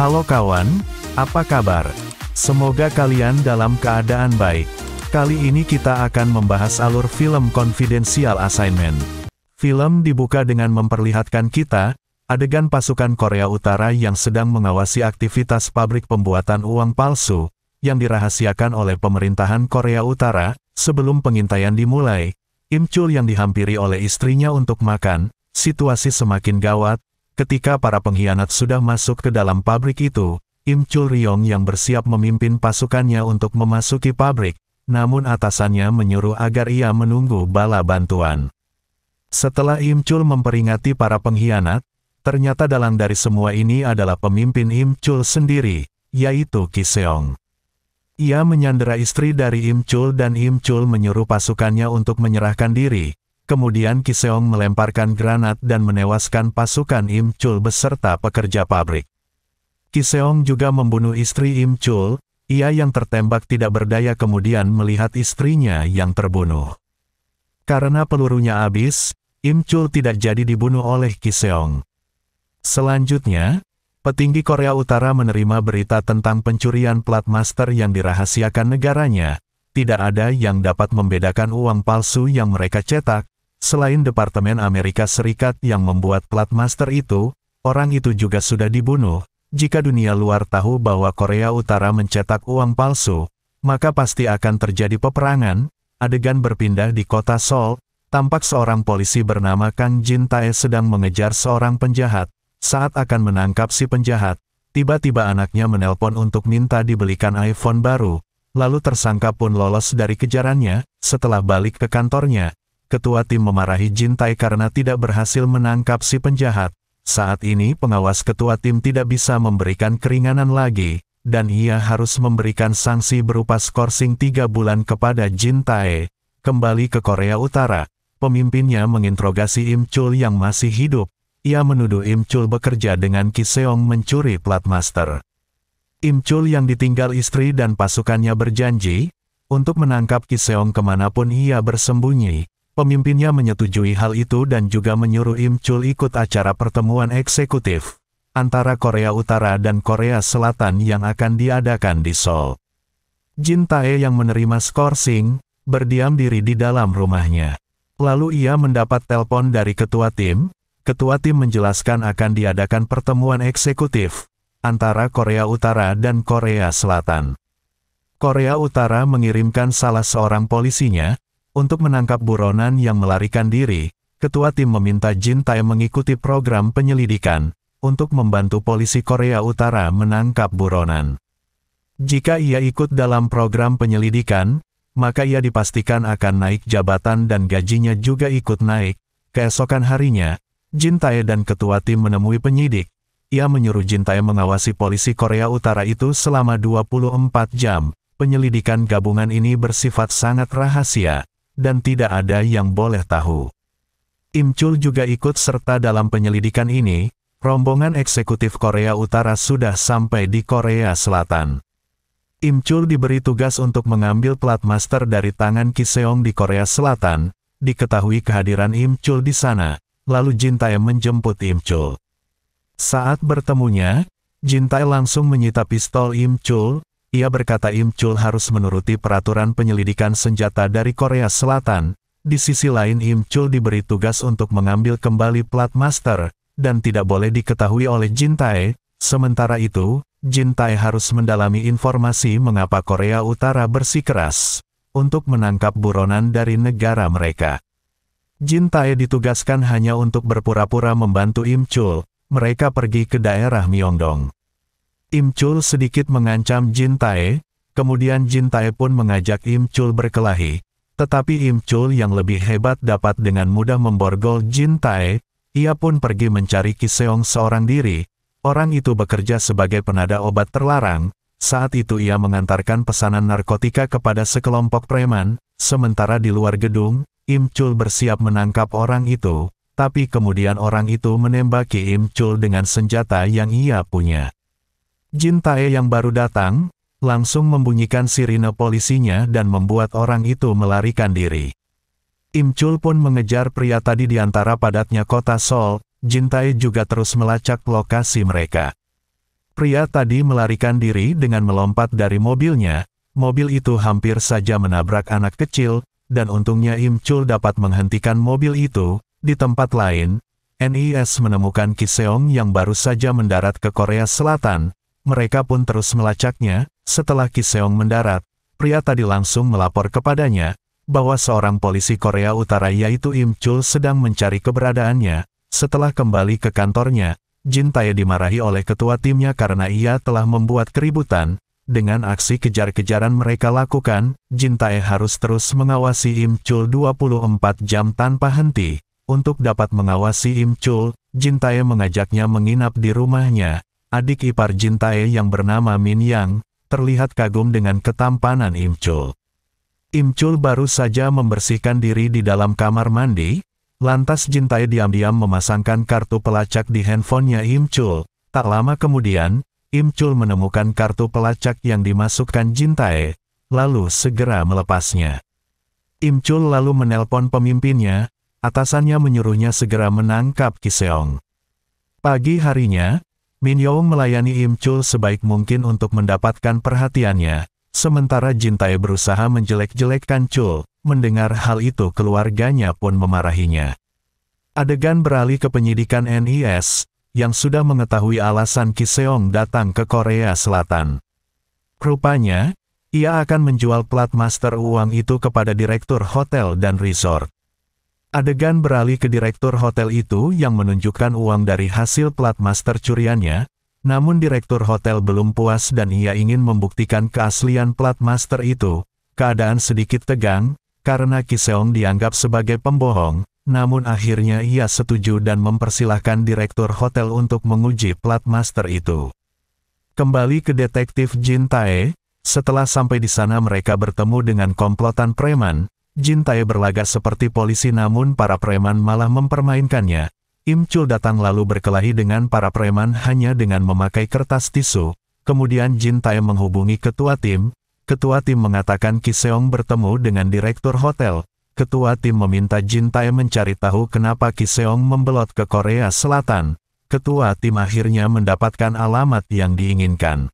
Halo kawan, apa kabar? Semoga kalian dalam keadaan baik. Kali ini kita akan membahas alur film Confidential Assignment. Film dibuka dengan memperlihatkan kita, adegan pasukan Korea Utara yang sedang mengawasi aktivitas pabrik pembuatan uang palsu, yang dirahasiakan oleh pemerintahan Korea Utara, sebelum pengintaian dimulai, Im Chul yang dihampiri oleh istrinya untuk makan, situasi semakin gawat, Ketika para pengkhianat sudah masuk ke dalam pabrik itu, Im Chul Ryong yang bersiap memimpin pasukannya untuk memasuki pabrik, namun atasannya menyuruh agar ia menunggu bala bantuan. Setelah Im Chul memperingati para pengkhianat, ternyata dalang dari semua ini adalah pemimpin Im Chul sendiri, yaitu Kiseong. Ia menyandera istri dari Im Chul dan Im Chul menyuruh pasukannya untuk menyerahkan diri, Kemudian Kiseong melemparkan granat dan menewaskan pasukan Im Chul beserta pekerja pabrik. Kiseong juga membunuh istri Im Chul, ia yang tertembak tidak berdaya kemudian melihat istrinya yang terbunuh. Karena pelurunya habis, Im Chul tidak jadi dibunuh oleh Kiseong. Selanjutnya, petinggi Korea Utara menerima berita tentang pencurian plat master yang dirahasiakan negaranya, tidak ada yang dapat membedakan uang palsu yang mereka cetak, Selain Departemen Amerika Serikat yang membuat plat master itu, orang itu juga sudah dibunuh. Jika dunia luar tahu bahwa Korea Utara mencetak uang palsu, maka pasti akan terjadi peperangan. Adegan berpindah di kota Seoul, tampak seorang polisi bernama Kang Jin Tae sedang mengejar seorang penjahat. Saat akan menangkap si penjahat, tiba-tiba anaknya menelpon untuk minta dibelikan iPhone baru. Lalu tersangka pun lolos dari kejarannya, setelah balik ke kantornya, ketua tim memarahi Jintai karena tidak berhasil menangkap si penjahat. Saat ini pengawas ketua tim tidak bisa memberikan keringanan lagi, dan ia harus memberikan sanksi berupa skorsing tiga bulan kepada Jintai. Kembali ke Korea Utara, pemimpinnya menginterogasi Im Chul yang masih hidup. Ia menuduh Im Chul bekerja dengan Kiseong mencuri plat master. Im Chul yang ditinggal istri dan pasukannya berjanji untuk menangkap Kiseong kemanapun ia bersembunyi. Pemimpinnya menyetujui hal itu dan juga menyuruh Im Chul ikut acara pertemuan eksekutif antara Korea Utara dan Korea Selatan yang akan diadakan di Seoul. Jin Tae yang menerima skorsing, berdiam diri di dalam rumahnya. Lalu ia mendapat telepon dari ketua tim, ketua tim menjelaskan akan diadakan pertemuan eksekutif antara Korea Utara dan Korea Selatan. Korea Utara mengirimkan salah seorang polisinya, untuk menangkap buronan yang melarikan diri, ketua tim meminta Jin Tae mengikuti program penyelidikan untuk membantu polisi Korea Utara menangkap buronan. Jika ia ikut dalam program penyelidikan, maka ia dipastikan akan naik jabatan dan gajinya juga ikut naik. Keesokan harinya, Jin Tae dan ketua tim menemui penyidik. Ia menyuruh Jin Tae mengawasi polisi Korea Utara itu selama 24 jam. Penyelidikan gabungan ini bersifat sangat rahasia dan tidak ada yang boleh tahu. Imchul juga ikut serta dalam penyelidikan ini, rombongan eksekutif Korea Utara sudah sampai di Korea Selatan. Imchul diberi tugas untuk mengambil plat master dari tangan Kiseong di Korea Selatan, diketahui kehadiran Imchul di sana, lalu Jintae menjemput Imchul. Saat bertemunya, Jintae langsung menyita pistol Imchul. Ia berkata Im Chul harus menuruti peraturan penyelidikan senjata dari Korea Selatan. Di sisi lain Im Chul diberi tugas untuk mengambil kembali plat master, dan tidak boleh diketahui oleh Jin Tae. Sementara itu, Jin Tae harus mendalami informasi mengapa Korea Utara bersikeras untuk menangkap buronan dari negara mereka. Jin Tae ditugaskan hanya untuk berpura-pura membantu Im Chul. Mereka pergi ke daerah Myeongdong. Im Chul sedikit mengancam Jin Tae, kemudian Jin Tae pun mengajak Im Chul berkelahi. Tetapi Im Chul yang lebih hebat dapat dengan mudah memborgol Jin Tae, ia pun pergi mencari Kiseong seorang diri. Orang itu bekerja sebagai penada obat terlarang, saat itu ia mengantarkan pesanan narkotika kepada sekelompok preman, sementara di luar gedung, Im Chul bersiap menangkap orang itu, tapi kemudian orang itu menembaki Im Chul dengan senjata yang ia punya. Jin Tae yang baru datang, langsung membunyikan sirine polisinya dan membuat orang itu melarikan diri. Im Chul pun mengejar pria tadi di antara padatnya kota Seoul, Jin Tae juga terus melacak lokasi mereka. Pria tadi melarikan diri dengan melompat dari mobilnya, mobil itu hampir saja menabrak anak kecil, dan untungnya Im Chul dapat menghentikan mobil itu, di tempat lain, NIS menemukan Kiseong yang baru saja mendarat ke Korea Selatan, mereka pun terus melacaknya. Setelah Kiseong mendarat, pria tadi langsung melapor kepadanya bahwa seorang polisi Korea Utara yaitu Im Chul sedang mencari keberadaannya. Setelah kembali ke kantornya, Jin Tae dimarahi oleh ketua timnya karena ia telah membuat keributan. Dengan aksi kejar-kejaran mereka lakukan, Jin Tae harus terus mengawasi Im Chul 24 jam tanpa henti. Untuk dapat mengawasi Im Chul, Jin Tae mengajaknya menginap di rumahnya, adik ipar Jintae yang bernama Min Yang, terlihat kagum dengan ketampanan Imchul. Imchul baru saja membersihkan diri di dalam kamar mandi, lantas Jintae diam-diam memasangkan kartu pelacak di handphonenya Imchul. Tak lama kemudian, Imchul menemukan kartu pelacak yang dimasukkan Jintae, lalu segera melepasnya. Imchul lalu menelpon pemimpinnya, atasannya menyuruhnya segera menangkap Kiseong. Pagi harinya, Min Yong melayani Im Chul sebaik mungkin untuk mendapatkan perhatiannya, sementara Jin Tae berusaha menjelek-jelekkan Chul. Mendengar hal itu keluarganya pun memarahinya. Adegan beralih ke penyidikan NIS, yang sudah mengetahui alasan Kiseong datang ke Korea Selatan. Rupanya, ia akan menjual plat master uang itu kepada direktur hotel dan resort. Adegan beralih ke direktur hotel itu yang menunjukkan uang dari hasil plat master curiannya, namun direktur hotel belum puas dan ia ingin membuktikan keaslian plat master itu. Keadaan sedikit tegang, karena Kiseong dianggap sebagai pembohong, namun akhirnya ia setuju dan mempersilahkan direktur hotel untuk menguji plat master itu. Kembali ke detektif Jin Tae, setelah sampai di sana mereka bertemu dengan komplotan preman, Jin Tae berlaga seperti polisi namun para preman malah mempermainkannya. Im Chul datang lalu berkelahi dengan para preman hanya dengan memakai kertas tisu. Kemudian Jin Tae menghubungi ketua tim. Ketua tim mengatakan Kiseong bertemu dengan direktur hotel. Ketua tim meminta Jin Tae mencari tahu kenapa Kiseong membelot ke Korea Selatan. Ketua tim akhirnya mendapatkan alamat yang diinginkan.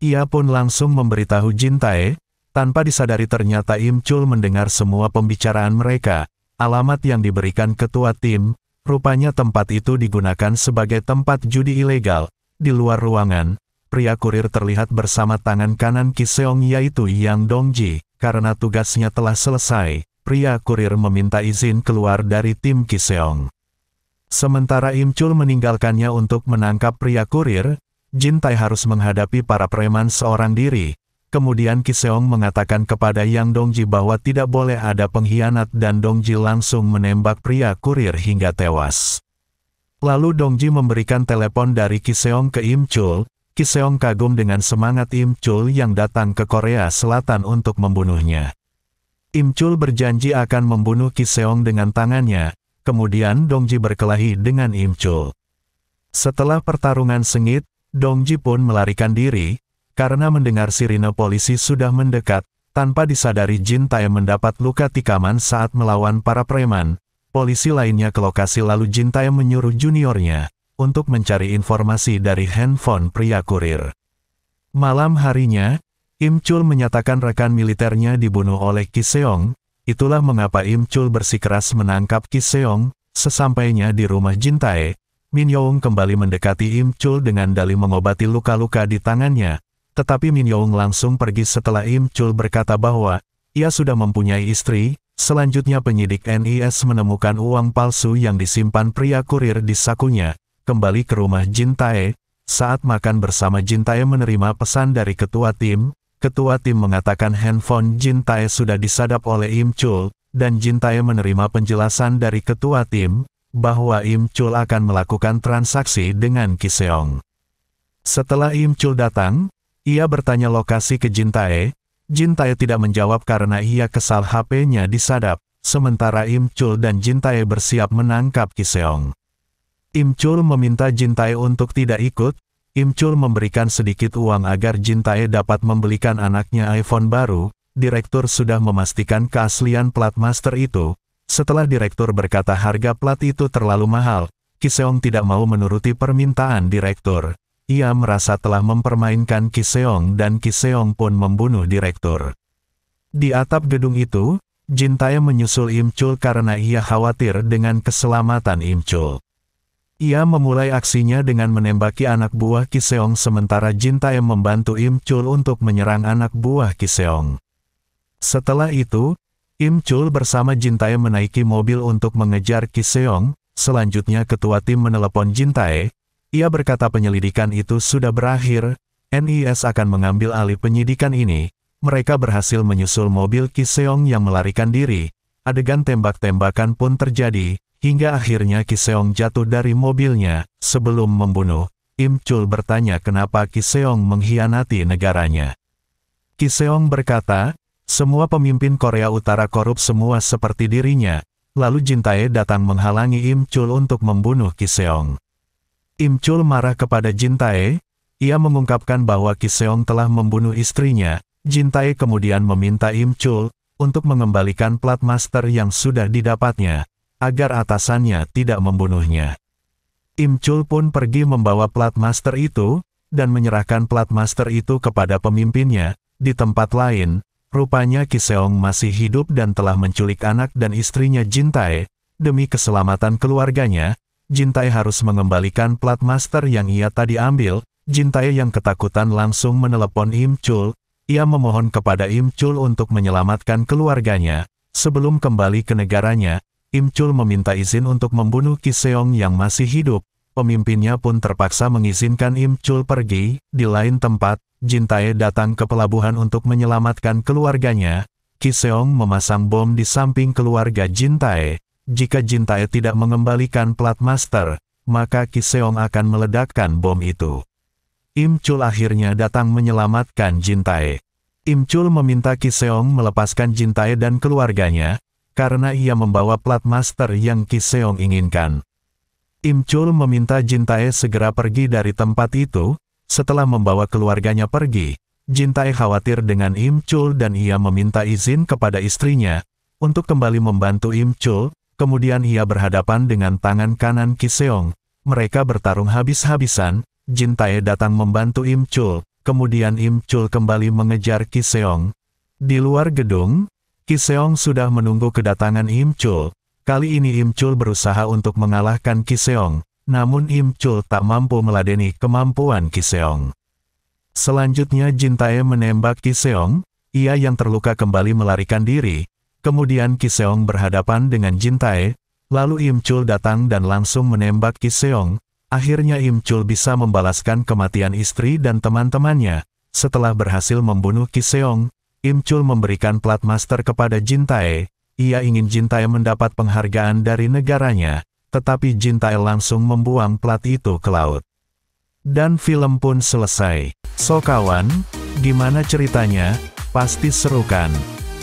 Ia pun langsung memberitahu Jin Tae. Tanpa disadari ternyata Im Chul mendengar semua pembicaraan mereka, alamat yang diberikan ketua tim, rupanya tempat itu digunakan sebagai tempat judi ilegal. Di luar ruangan, pria kurir terlihat bersama tangan kanan Kiseong yaitu Yang Dongji, karena tugasnya telah selesai, pria kurir meminta izin keluar dari tim Kiseong. Sementara Im Chul meninggalkannya untuk menangkap pria kurir, Jin Tai harus menghadapi para preman seorang diri, Kemudian Kiseong mengatakan kepada Yang Dongji bahwa tidak boleh ada pengkhianat dan Dongji langsung menembak pria kurir hingga tewas. Lalu Dongji memberikan telepon dari Kiseong ke Im Chul. Kiseong kagum dengan semangat Im Chul yang datang ke Korea Selatan untuk membunuhnya. Im Chul berjanji akan membunuh Kiseong dengan tangannya, kemudian Dongji berkelahi dengan Im Chul. Setelah pertarungan sengit, Dongji pun melarikan diri, karena mendengar sirine polisi sudah mendekat, tanpa disadari Jin Tae mendapat luka tikaman saat melawan para preman. Polisi lainnya ke lokasi lalu Jin Tae menyuruh juniornya untuk mencari informasi dari handphone pria kurir. Malam harinya, Im Chul menyatakan rekan militernya dibunuh oleh Kiseong. Itulah mengapa Im Chul bersikeras menangkap Kiseong. Sesampainya di rumah Jin Tae, Min Young kembali mendekati Im Chul dengan dalih mengobati luka-luka di tangannya. Tetapi Min Young langsung pergi setelah Im Chul berkata bahwa ia sudah mempunyai istri, selanjutnya penyidik NIS menemukan uang palsu yang disimpan pria kurir di sakunya, kembali ke rumah Jin Tae, saat makan bersama Jin Tae menerima pesan dari ketua tim, ketua tim mengatakan handphone Jin Tae sudah disadap oleh Im Chul, dan Jin Tae menerima penjelasan dari ketua tim, bahwa Im Chul akan melakukan transaksi dengan Kiseong. Setelah Im Chul datang, ia bertanya lokasi ke Jintae. Jintae tidak menjawab karena ia kesal HP-nya disadap, sementara Imchul dan Jintae bersiap menangkap Kiseong. Imchul meminta Jintae untuk tidak ikut, Imchul memberikan sedikit uang agar Jintae dapat membelikan anaknya iPhone baru, direktur sudah memastikan keaslian plat master itu. Setelah direktur berkata harga plat itu terlalu mahal, Kiseong tidak mau menuruti permintaan direktur. Ia merasa telah mempermainkan Kiseong dan Kiseong pun membunuh direktur. Di atap gedung itu, Jintae menyusul Imchul karena ia khawatir dengan keselamatan Imchul. Ia memulai aksinya dengan menembaki anak buah Kiseong sementara Jintae membantu Imchul untuk menyerang anak buah Kiseong. Setelah itu, Imchul bersama Jintae menaiki mobil untuk mengejar Kiseong, selanjutnya ketua tim menelepon Jintae, ia berkata penyelidikan itu sudah berakhir, NIS akan mengambil alih penyidikan ini. Mereka berhasil menyusul mobil Kiseong yang melarikan diri. Adegan tembak-tembakan pun terjadi, hingga akhirnya Kiseong jatuh dari mobilnya. Sebelum membunuh, Im Chul bertanya kenapa Kiseong mengkhianati negaranya. Kiseong berkata, semua pemimpin Korea Utara korup semua seperti dirinya, lalu Jintae datang menghalangi Im Chul untuk membunuh Kiseong. Imchul marah kepada Jintae, ia mengungkapkan bahwa Kiseong telah membunuh istrinya, Jintae kemudian meminta Imchul untuk mengembalikan plat master yang sudah didapatnya, agar atasannya tidak membunuhnya. Imchul pun pergi membawa plat master itu, dan menyerahkan plat master itu kepada pemimpinnya, di tempat lain, rupanya Kiseong masih hidup dan telah menculik anak dan istrinya Jintae, demi keselamatan keluarganya, Jintai harus mengembalikan plat master yang ia tadi ambil, Jintai yang ketakutan langsung menelepon Im Chul, ia memohon kepada Im Chul untuk menyelamatkan keluarganya, sebelum kembali ke negaranya, Im Chul meminta izin untuk membunuh Kiseong yang masih hidup, pemimpinnya pun terpaksa mengizinkan Im Chul pergi, di lain tempat, Jintae datang ke pelabuhan untuk menyelamatkan keluarganya, Kiseong memasang bom di samping keluarga Jintae, jika Jintae tidak mengembalikan plat master, maka Kiseong akan meledakkan bom itu. Im Chul akhirnya datang menyelamatkan Jintae. Im Chul meminta Kiseong melepaskan Jintae dan keluarganya, karena ia membawa plat master yang Kiseong inginkan. Im Chul meminta Jintae segera pergi dari tempat itu, setelah membawa keluarganya pergi, Jintae khawatir dengan Im Chul dan ia meminta izin kepada istrinya untuk kembali membantu Im Chul Kemudian ia berhadapan dengan tangan kanan Kiseong. Mereka bertarung habis-habisan, Jin Tae datang membantu Im Chul, kemudian Im Chul kembali mengejar Kiseong. Di luar gedung, Kiseong sudah menunggu kedatangan Im Chul. Kali ini Im Chul berusaha untuk mengalahkan Kiseong, namun Im Chul tak mampu meladeni kemampuan Kiseong. Selanjutnya Jin Tae menembak Kiseong, ia yang terluka kembali melarikan diri, Kemudian Kiseong berhadapan dengan Jin Jintae, lalu Im Chul datang dan langsung menembak Kiseong. Akhirnya Im Chul bisa membalaskan kematian istri dan teman-temannya. Setelah berhasil membunuh Kiseong, Chul memberikan plat master kepada Jin Jintae. Ia ingin Jin Jintae mendapat penghargaan dari negaranya, tetapi Jin Jintae langsung membuang plat itu ke laut. Dan film pun selesai. So kawan, gimana ceritanya? Pasti seru kan?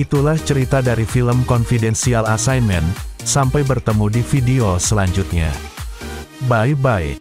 Itulah cerita dari film Confidential Assignment, sampai bertemu di video selanjutnya. Bye-bye.